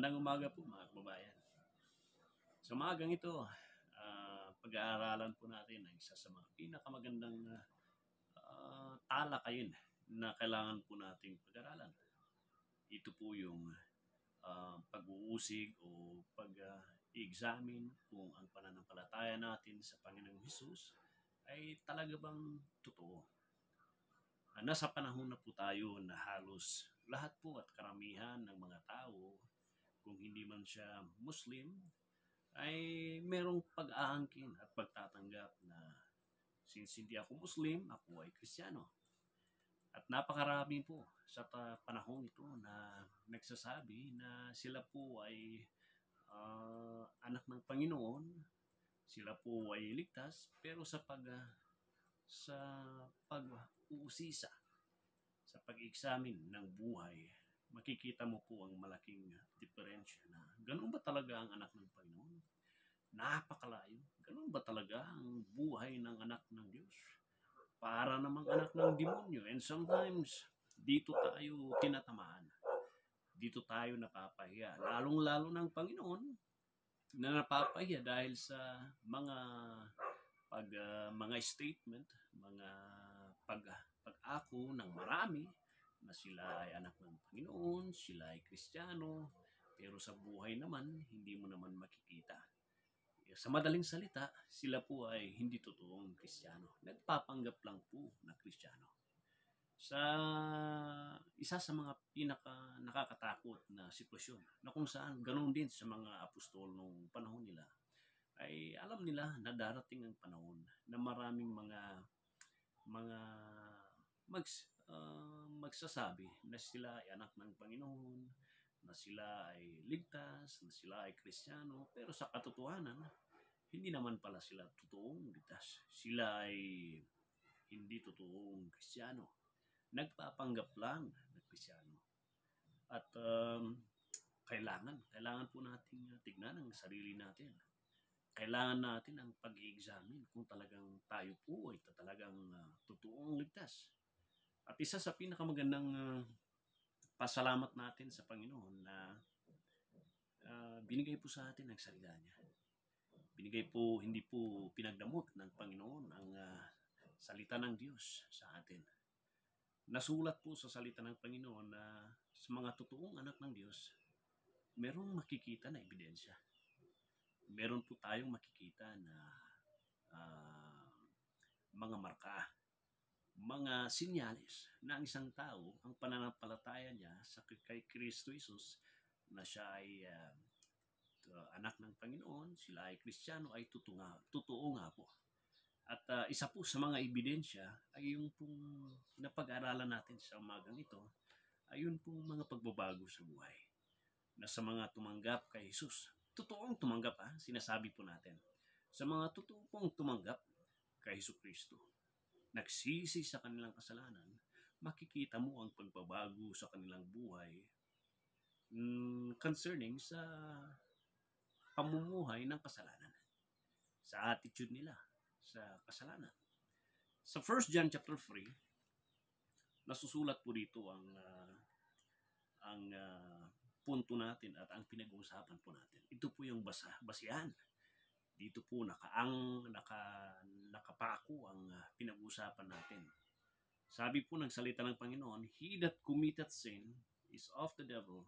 Magandang umaga po mga kababayan. Sa umagang ito, uh, ah, pag-aaralan po natin ang isa sa mga pinakamagandang uh, uh, talakayin na kailangan po nating pag-aralan. Ito po yung uh, pag-uusig o pag-examine kung ang pananampalataya natin sa Panginoong Hesus ay talaga bang totoo. Uh, nasa panahon na po tayo na halos lahat po at karamihan ng mga tao kung hindi man siya Muslim, ay merong pag-aangkin at pagtatanggap na since hindi ako Muslim, ako ay Kristiyano. At napakarami po sa panahong ito na nagsasabi na sila po ay uh, anak ng Panginoon, sila po ay ligtas, pero sa pag uh, sa pag-uusisa, sa pag-examine ng buhay makikita mo po ang malaking diferensya na ganun ba talaga ang anak ng Panginoon? Napakalayo. Ganun ba talaga ang buhay ng anak ng Diyos? Para namang anak ng demonyo. And sometimes, dito tayo tinatamaan. Dito tayo napapahiya. Lalong-lalo ng Panginoon na napapahiya dahil sa mga pag uh, mga statement, mga pag ah, pag-ako ng marami na sila ay anak ng Panginoon, sila ay Kristiyano, pero sa buhay naman, hindi mo naman makikita. Sa madaling salita, sila po ay hindi totoong Kristiyano. Nagpapanggap lang po na Kristiyano. Sa isa sa mga pinaka nakakatakot na sitwasyon na kung saan ganoon din sa mga apostol nung panahon nila, ay alam nila na darating ang panahon na maraming mga mga mags, Ah, magsasabi na sila ay anak ng Panginoon, na sila ay ligtas, na sila ay kristyano, pero sa katotohanan, hindi naman pala sila totoong ligtas. Sila ay hindi totoong kristyano. Nagpapanggap lang ng kristyano. At um, kailangan, kailangan po nating ah, tignan ang sarili natin. Kailangan natin ang pag-examine kung talagang tayo po ay talagang uh, totoong ligtas at isa sa pinakamagandang uh, pasalamat natin sa Panginoon na uh, binigay po sa atin ang salita niya. Binigay po, hindi po pinagdamot ng Panginoon ang uh, salita ng Diyos sa atin. Nasulat po sa salita ng Panginoon na sa mga totoong anak ng Diyos, merong makikita na ebidensya. Meron po tayong makikita na uh, mga marka mga sinyalis na ang isang tao, ang pananampalataya niya sa kay Kristo Jesus na siya ay uh, anak ng Panginoon, sila ay Kristiyano ay tutunga, totoo nga po. At uh, isa po sa mga ebidensya ay yung pong napag-aralan natin sa umagang ito, ayun pong mga pagbabago sa buhay na sa mga tumanggap kay Jesus. Totoong tumanggap ha, ah, sinasabi po natin. Sa mga totoong tumanggap kay Jesus Kristo nagsisi sa kanilang kasalanan, makikita mo ang pagbabago sa kanilang buhay mm, concerning sa pamumuhay ng kasalanan, sa attitude nila sa kasalanan. Sa 1 John chapter 3, nasusulat po dito ang uh, ang uh, punto natin at ang pinag-uusapan po natin. Ito po yung basa, basihan dito po naka ang naka, nakapako ang uh, ah, pinag usapan natin. Sabi po ng salita ng Panginoon, He that committeth sin is of the devil,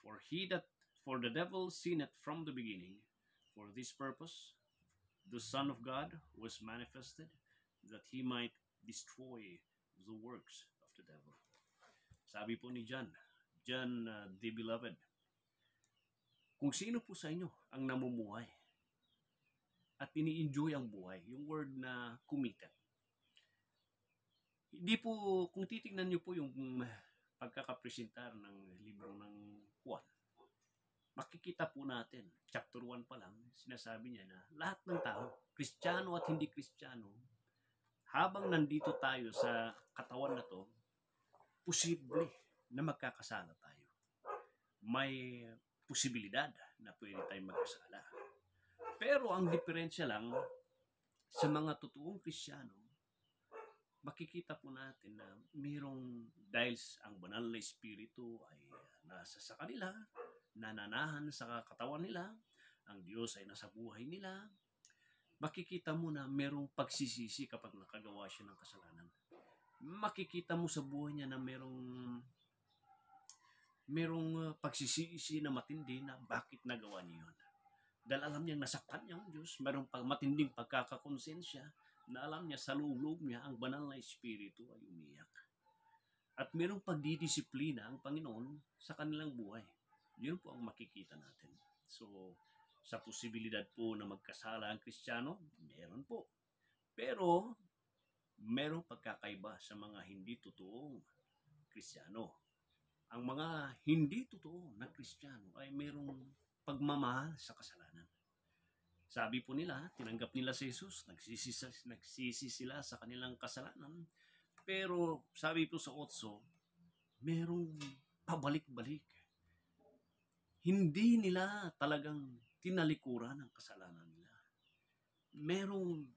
for he that for the devil sinneth from the beginning. For this purpose, the Son of God was manifested, that he might destroy the works of the devil. Sabi po ni John, John uh, the Beloved, kung sino po sa inyo ang namumuhay at ini-enjoy ang buhay. Yung word na committed. Hindi po, kung titingnan nyo po yung pagkakapresentar ng libro ng Juan, makikita po natin, chapter 1 pa lang, sinasabi niya na lahat ng tao, kristyano at hindi kristyano, habang nandito tayo sa katawan na to, posible na magkakasala tayo. May posibilidad na pwede tayong magkasala. Pero ang diferensya lang, sa mga totoong Kristiyano, makikita po natin na mayroong dahil ang banal na espiritu ay nasa sa kanila, nananahan sa katawan nila, ang Diyos ay nasa buhay nila, makikita mo na merong pagsisisi kapag nakagawa siya ng kasalanan. Makikita mo sa buhay niya na merong merong pagsisisi na matindi na bakit nagawa niya dahil alam niyang nasaktan niya ang Diyos, mayroong pag matinding pagkakakonsensya na alam niya sa loob niya ang banal na espiritu ay umiyak. At mayroong pagdidisiplina ang Panginoon sa kanilang buhay. Yun po ang makikita natin. So, sa posibilidad po na magkasala ang Kristiyano, meron po. Pero, merong pagkakaiba sa mga hindi totoong Kristiyano. Ang mga hindi totoo na Kristiyano ay merong pagmamahal sa kasalanan. Sabi po nila, tinanggap nila si Jesus, nagsisi, nagsisi sila sa kanilang kasalanan. Pero sabi po sa Otso, merong pabalik-balik. Hindi nila talagang tinalikuran ang kasalanan nila. Merong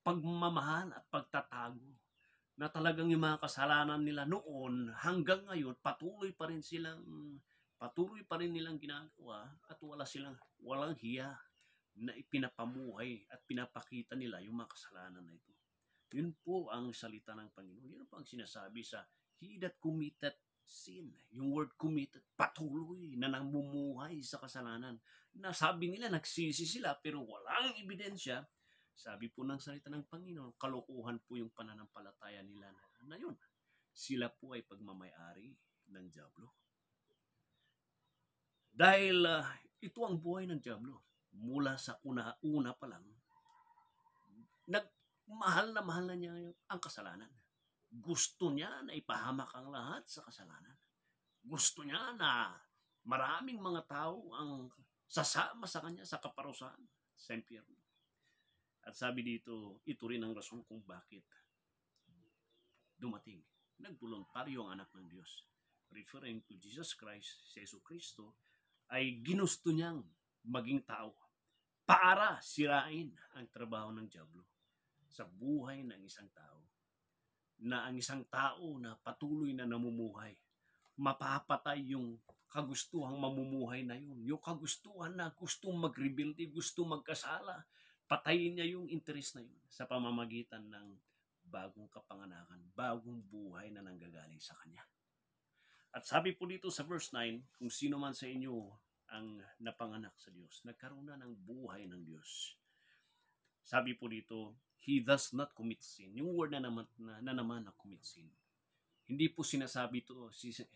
pagmamahal at pagtatago na talagang yung mga kasalanan nila noon hanggang ngayon patuloy pa rin silang patuloy pa rin nilang ginagawa at wala silang, walang hiya na ipinapamuhay at pinapakita nila yung mga kasalanan na ito. Yun po ang salita ng Panginoon. Yun po ang sinasabi sa he that committed sin. Yung word committed, patuloy na namumuhay sa kasalanan. Nasabi nila, nagsisi sila, pero walang ebidensya. Sabi po ng salita ng Panginoon, kalokohan po yung pananampalataya nila na, na yun. Sila po ay pagmamayari ng Diablo. Dahil uh, ito ang buhay ng Diablo. Mula sa una-una pa lang, nagmahal na mahal na niya ang kasalanan. Gusto niya na ipahamak ang lahat sa kasalanan. Gusto niya na maraming mga tao ang sasama sa kanya sa kaparusahan, sa impyerno. At sabi dito, ito rin ang rason kung bakit dumating. Nagtulong pariyo ang anak ng Diyos. Referring to Jesus Christ, si Yesu Kristo, ay ginusto niyang maging tao para sirain ang trabaho ng Diablo sa buhay ng isang tao. Na ang isang tao na patuloy na namumuhay, mapapatay yung kagustuhang mamumuhay na yun. Yung kagustuhan na gusto mag rebuild gusto magkasala, patayin niya yung interest na yun sa pamamagitan ng bagong kapanganakan, bagong buhay na nanggagaling sa kanya. At sabi po dito sa verse 9, kung sino man sa inyo ang napanganak sa Diyos, nagkaroon na ng buhay ng Diyos. Sabi po dito, he does not commit sin. Yung word na naman na, na naman na commit sin. Hindi po sinasabi to,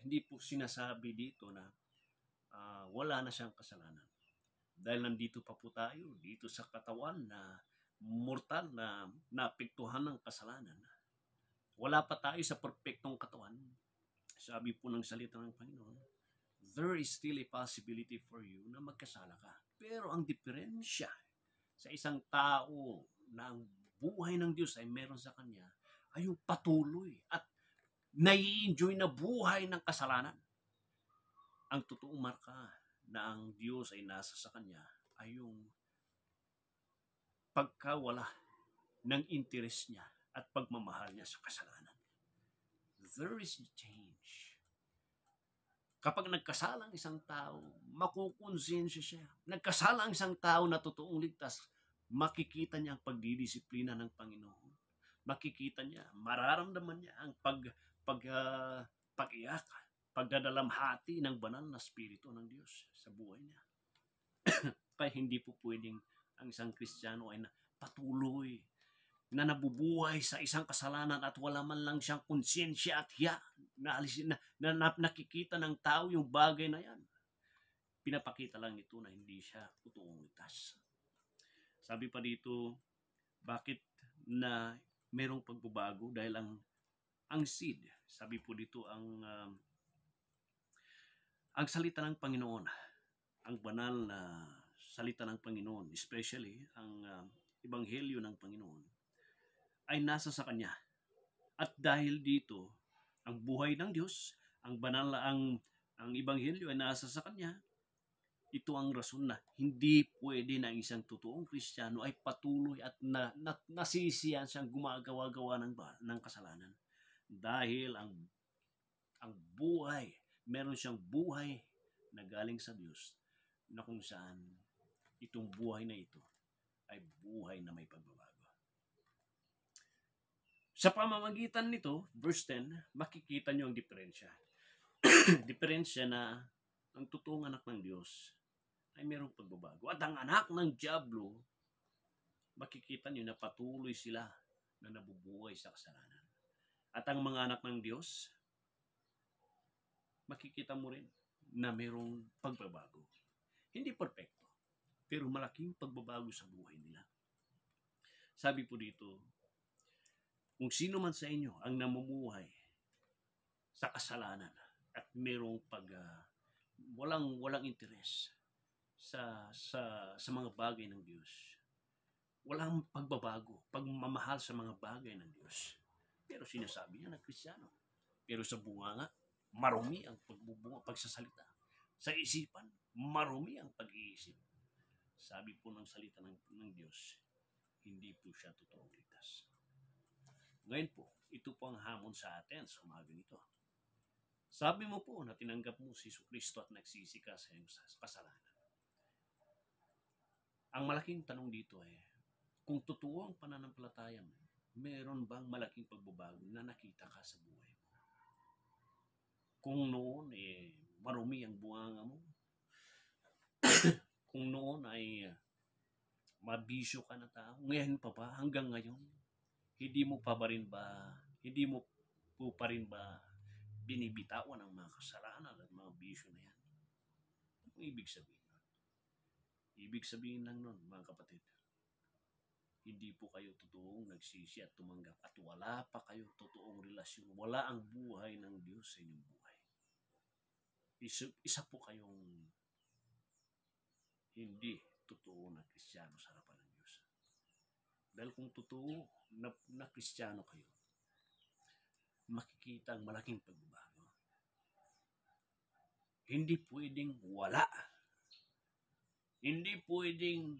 hindi po sinasabi dito na uh, wala na siyang kasalanan. Dahil nandito pa po tayo, dito sa katawan na mortal na napiktuhan ng kasalanan. Wala pa tayo sa perpektong katawan. Sabi po ng salita ng Panginoon, there is still a possibility for you na magkasala ka. Pero ang diferensya sa isang tao na ang buhay ng Diyos ay meron sa kanya, ay yung patuloy at nai-enjoy na buhay ng kasalanan. Ang totoong marka na ang Diyos ay nasa sa kanya ay yung pagkawala ng interes niya at pagmamahal niya sa kasalanan. There is change Kapag nagkasala ang isang tao, makukonsensya siya. Nagkasala ang isang tao na totoong ligtas, makikita niya ang pagdidisiplina ng Panginoon. Makikita niya, mararamdaman niya ang pag, pag, uh, pag-iyak, pagdadalamhati ng banal na Espiritu ng Diyos sa buhay niya. Kaya hindi po pwedeng ang isang Kristiyano ay na patuloy na nabubuhay sa isang kasalanan at wala man lang siyang konsensya at hiya na, na, na nakikita ng tao yung bagay na yan. Pinapakita lang ito na hindi siya totoong litas. Sabi pa dito, bakit na merong pagbabago dahil ang ang seed, sabi po dito ang um, ang salita ng Panginoon, ang banal na salita ng Panginoon, especially ang um, ebanghelyo ng Panginoon ay nasa sa Kanya. At dahil dito, ang buhay ng Diyos, ang banal ang ang ebanghelyo ay nasa sa Kanya, ito ang rason na hindi pwede na isang totoong Kristiyano ay patuloy at na, na, nasisiyan siyang gumagawa-gawa ng, ng kasalanan. Dahil ang ang buhay, meron siyang buhay na galing sa Diyos na kung saan itong buhay na ito ay buhay na may pagbabago. Sa pamamagitan nito, verse 10, makikita nyo ang diferensya. diferensya na ang totoong anak ng Diyos ay merong pagbabago. At ang anak ng Diablo, makikita nyo na patuloy sila na nabubuhay sa kasalanan. At ang mga anak ng Diyos, makikita mo rin na merong pagbabago. Hindi perfecto, pero malaking pagbabago sa buhay nila. Sabi po dito, kung sino man sa inyo ang namumuhay sa kasalanan at merong pag uh, walang walang interes sa sa sa mga bagay ng Diyos. Walang pagbabago, pagmamahal sa mga bagay ng Diyos. Pero sinasabi niya na Kristiyano. Pero sa bunga marumi ang pagbubunga, pagsasalita. Sa isipan, marumi ang pag-iisip. Sabi po ng salita ng, ng Diyos, hindi po siya totoong ligtas. Ngayon po, ito po ang hamon sa atin sa umaga nito. Sabi mo po na tinanggap mo si Kristo at nagsisi ka sa iyong kasalanan. Ang malaking tanong dito ay, kung totoo ang pananampalataya mo, meron bang malaking pagbabago na nakita ka sa buhay mo? Kung noon eh, marumi ang buwanga mo, kung noon ay mabisyo ka na tao, ngayon pa ba, hanggang ngayon, hindi mo pa ba rin ba, hindi mo po pa rin ba binibitawan ang mga kasalanan at mga bisyo na yan? Ano ang ibig sabihin nun? Ibig sabihin lang nun, mga kapatid, hindi po kayo totoong nagsisi at tumanggap at wala pa kayo totoong relasyon. Wala ang buhay ng Diyos sa inyong buhay. Isa, isa po kayong hindi totoo na Kristiyano sa harapan. Dahil kung totoo na, na kristyano kayo, makikita ang malaking pagbabago. Hindi pwedeng wala. Hindi pwedeng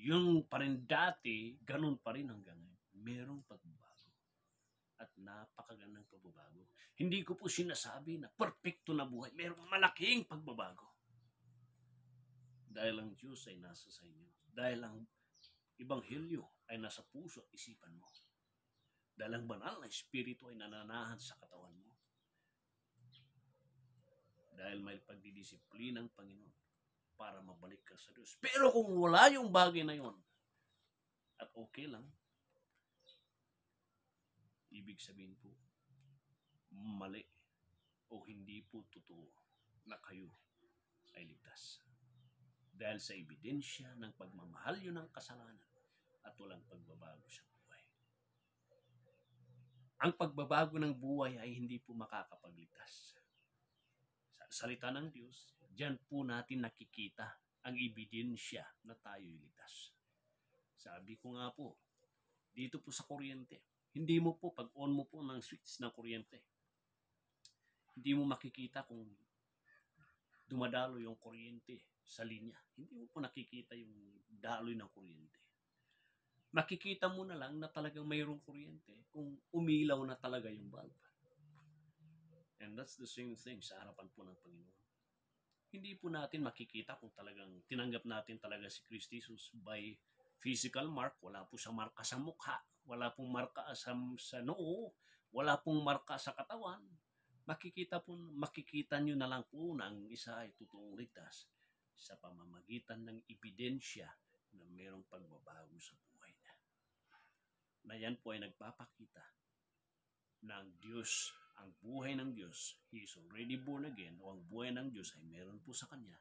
yung pa rin dati, ganun pa rin hanggang ngayon. Merong pagbabago. At napakagandang pagbabago. Hindi ko po sinasabi na perfecto na buhay. Merong malaking pagbabago. Dahil ang Diyos ay nasa sa inyo. Dahil ang Ibanghilyo ay nasa puso at isipan mo. Dalang banal na espiritu ay nananahan sa katawan mo. Dahil may pagdidisiplina ng Panginoon para mabalik ka sa Diyos. Pero kung wala yung bagay na yon at okay lang, ibig sabihin po, mali o hindi po totoo na kayo ay ligtas. Dahil sa ebidensya ng pagmamahal yun ng kasalanan, at walang pagbabago sa buhay. Ang pagbabago ng buhay ay hindi po makakapagligtas. Sa salita ng Diyos, diyan po natin nakikita ang ebidensya na tayo'y ligtas. Sabi ko nga po, dito po sa kuryente, hindi mo po pag-on mo po ng switch ng kuryente, hindi mo makikita kung dumadalo yung kuryente sa linya. Hindi mo po nakikita yung daloy ng kuryente makikita mo na lang na talagang mayroong kuryente kung umilaw na talaga yung bulb. And that's the same thing sa harapan po ng Panginoon. Hindi po natin makikita kung talagang tinanggap natin talaga si Christ Jesus by physical mark. Wala po sa marka sa mukha. Wala pong marka sa, sa noo. Wala pong marka sa katawan. Makikita po, makikita nyo na lang po na ang isa ay totoong ligtas sa pamamagitan ng ebidensya na mayroong pagbabago sa buhay na yan po ay nagpapakita ng Diyos, ang buhay ng Diyos, He is already born again o ang buhay ng Diyos ay meron po sa Kanya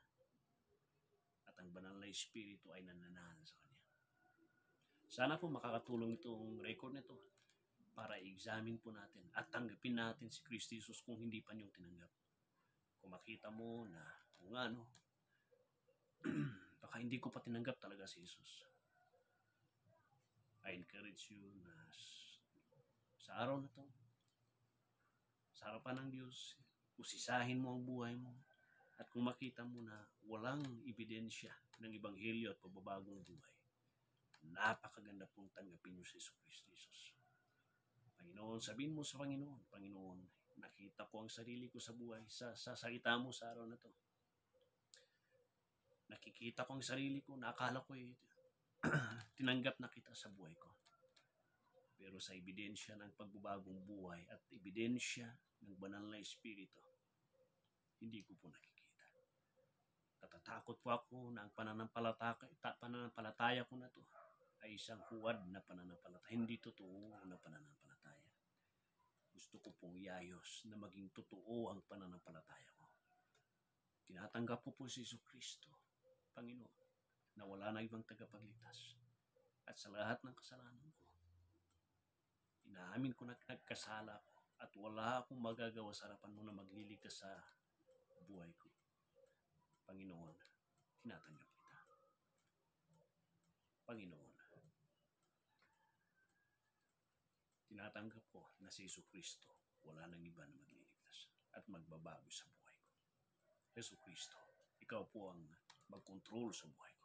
at ang banal na Espiritu ay nananahan sa Kanya. Sana po makakatulong itong record nito para i-examine po natin at tanggapin natin si Kristo Jesus kung hindi pa niyo tinanggap. Kung makita mo na kung ano, baka hindi ko pa tinanggap talaga si Jesus. I encourage you na sa araw na to, sa harapan ng Diyos, usisahin mo ang buhay mo at kung makita mo na walang ebidensya ng Ebanghelyo at pababagong buhay, napakaganda pong tanggapin niyo si Jesus Christ Jesus. Panginoon, sabihin mo sa Panginoon, Panginoon, nakita ko ang sarili ko sa buhay, sa, sa salita mo sa araw na to. Nakikita ko ang sarili ko, nakakala ko eh, tinanggap na kita sa buhay ko. Pero sa ebidensya ng pagbabagong buhay at ebidensya ng banal na Espiritu, hindi ko po nakikita. Katatakot po ako na ang pananampalataya, pananampalataya ko na to ay isang huwad na pananampalataya, hindi totoo na pananampalataya. Gusto ko pong yayos na maging totoo ang pananampalataya ko. Tinatanggap ko po si Iso Kristo, Panginoon, na wala na ibang tagapagligtas at sa lahat ng kasalanan ko. Inaamin ko na nagkasala ko at wala akong magagawa sa harapan mo na magliligtas sa buhay ko. Panginoon, tinatanggap kita. Panginoon, tinatanggap ko na si Iso Kristo, wala nang iba na magliligtas at magbabago sa buhay ko. Yesu Kristo, ikaw po ang magkontrol sa buhay ko.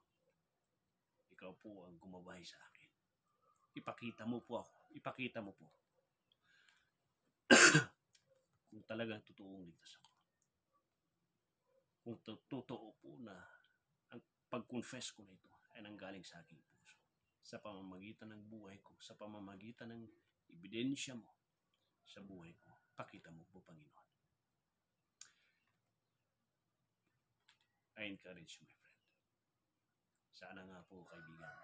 Ikaw po ang gumabay sa akin. Ipakita mo po ako. Ipakita mo po. kung talagang totoong ligtas ako. Kung totoo po na ang pag-confess ko nito ay nanggaling sa aking puso. Sa pamamagitan ng buhay ko, sa pamamagitan ng ebidensya mo sa buhay ko, pakita mo po, Panginoon. I encourage you, my friend. Sana nga po kaibigan,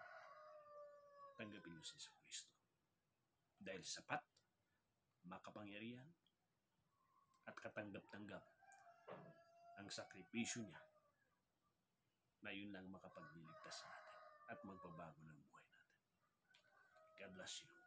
tanggapin niyo si Iso Kristo. Dahil sapat, makapangyarihan, at katanggap-tanggap ang sakripisyo niya na yun lang makapagliligtas sa atin at magpabago ng buhay natin. God bless you.